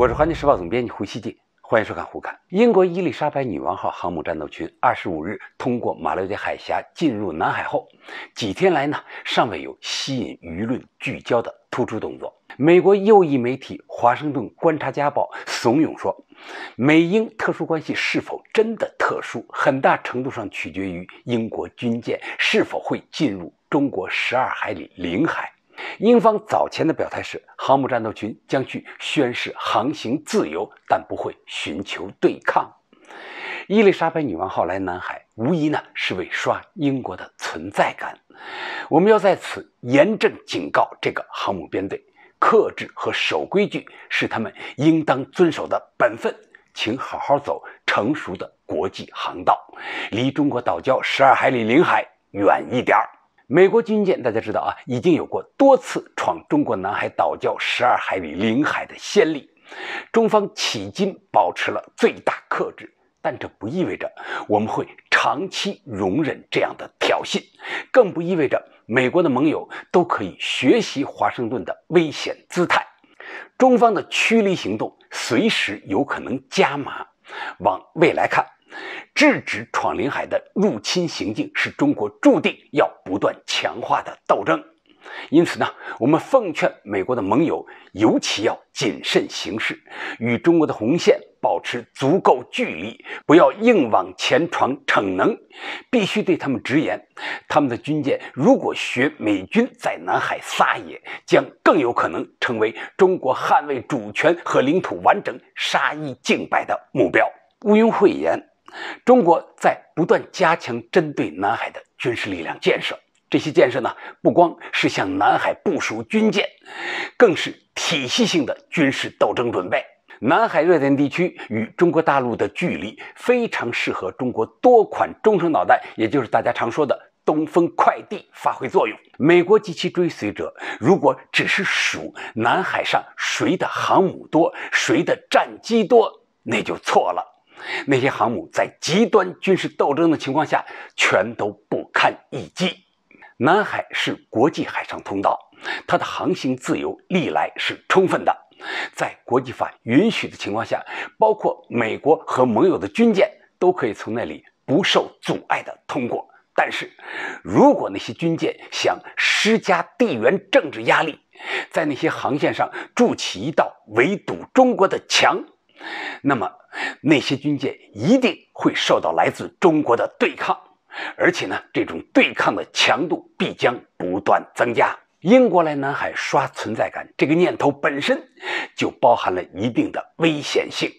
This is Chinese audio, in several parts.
我是环球时报总编辑胡锡进，欢迎收看《胡侃》。英国伊丽莎白女王号航母战斗群25日通过马六甲海峡进入南海后，几天来呢，尚未有吸引舆论聚焦的突出动作。美国右翼媒体《华盛顿观察家报》怂恿说，美英特殊关系是否真的特殊，很大程度上取决于英国军舰是否会进入中国十二海里领海。英方早前的表态是，航母战斗群将去宣示航行自由，但不会寻求对抗。伊丽莎白女王号来南海，无疑呢是为刷英国的存在感。我们要在此严正警告这个航母编队，克制和守规矩是他们应当遵守的本分，请好好走成熟的国际航道，离中国岛礁十二海里领海远一点儿。美国军舰，大家知道啊，已经有过多次闯中国南海岛礁十二海里领海的先例，中方迄今保持了最大克制，但这不意味着我们会长期容忍这样的挑衅，更不意味着美国的盟友都可以学习华盛顿的危险姿态。中方的驱离行动随时有可能加码。往未来看。制止闯领海的入侵行径，是中国注定要不断强化的斗争。因此呢，我们奉劝美国的盟友，尤其要谨慎行事，与中国的红线保持足够距离，不要硬往前闯逞能。必须对他们直言：，他们的军舰如果学美军在南海撒野，将更有可能成为中国捍卫主权和领土完整、杀一儆百的目标。毋庸讳言。中国在不断加强针对南海的军事力量建设，这些建设呢，不光是向南海部署军舰，更是体系性的军事斗争准备。南海热点地区与中国大陆的距离非常适合中国多款中程导弹，也就是大家常说的“东风快递”发挥作用。美国及其追随者如果只是数南海上谁的航母多、谁的战机多，那就错了。那些航母在极端军事斗争的情况下，全都不堪一击。南海是国际海上通道，它的航行自由历来是充分的，在国际法允许的情况下，包括美国和盟友的军舰都可以从那里不受阻碍地通过。但是，如果那些军舰想施加地缘政治压力，在那些航线上筑起一道围堵中国的墙。那么，那些军舰一定会受到来自中国的对抗，而且呢，这种对抗的强度必将不断增加。英国来南海刷存在感这个念头本身就包含了一定的危险性。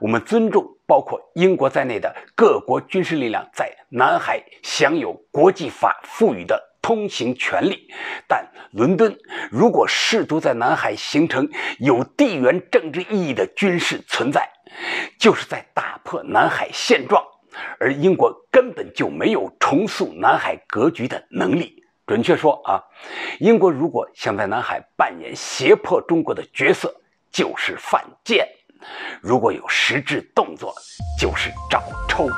我们尊重包括英国在内的各国军事力量在南海享有国际法赋予的。通行权利，但伦敦如果试图在南海形成有地缘政治意义的军事存在，就是在打破南海现状，而英国根本就没有重塑南海格局的能力。准确说啊，英国如果想在南海扮演胁迫中国的角色，就是犯贱；如果有实质动作，就是找抽。